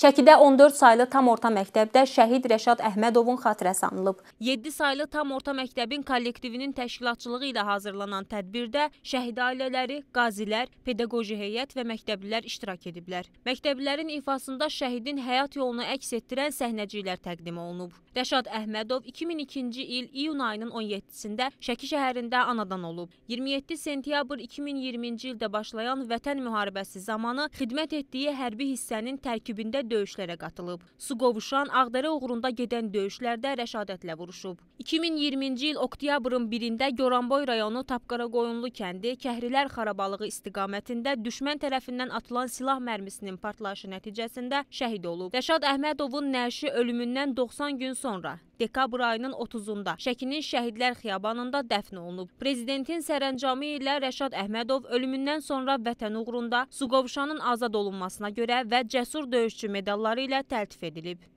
Şəkidə 14 saylı tam orta məktəbdə şəhid Rəşad Əhmədovun xatirəsi anılıb. 7 saylı tam orta məktəbin kollektivinin təşkilatçılığı ilə hazırlanan tədbirdə şəhid ailələri, qazilər, pedaqoji heyət və məktəblilər iştirak ediblər. Məktəblilərin ifasında şəhidin həyat yolunu əks etdirən səhnəciklər təqdim olunub. Rəşad Əhmədov 2002-ci il iyun ayının 17-sində Şəki şəhərində anadan olub. 27 sentyabr 2020-ci ildə başlayan Vətən müharibəsi zamanı xidmət etdiyi hərbi hissənin tərkibində döyüşlərə qatılıb. Su qovuşan Ağdərə uğrunda gedən döyüşlərdə rəşadətlə vuruşub. 2020-ci il oktyabrın 1-də Goranboy rayonu Tapqara Qoyunlu kəndi Kəhrilər Xarabalığı istiqamətində düşmən tərəfindən atılan silah mərmisinin partlayışı nəticəsində şəhid olub. Rəşad Əhmədovun nəşi ölümündən 90 gün sonra dekabr ayının 30-da Şəkinin Şəhidlər xiyabanında dəfn olunub. Prezidentin sərəncamı ilə Rəşad Əhmədov ölümündən sonra vətən uğrunda Suqovuşanın azad olunmasına görə və cəsur döyüşçü medalları ilə təltif edilib.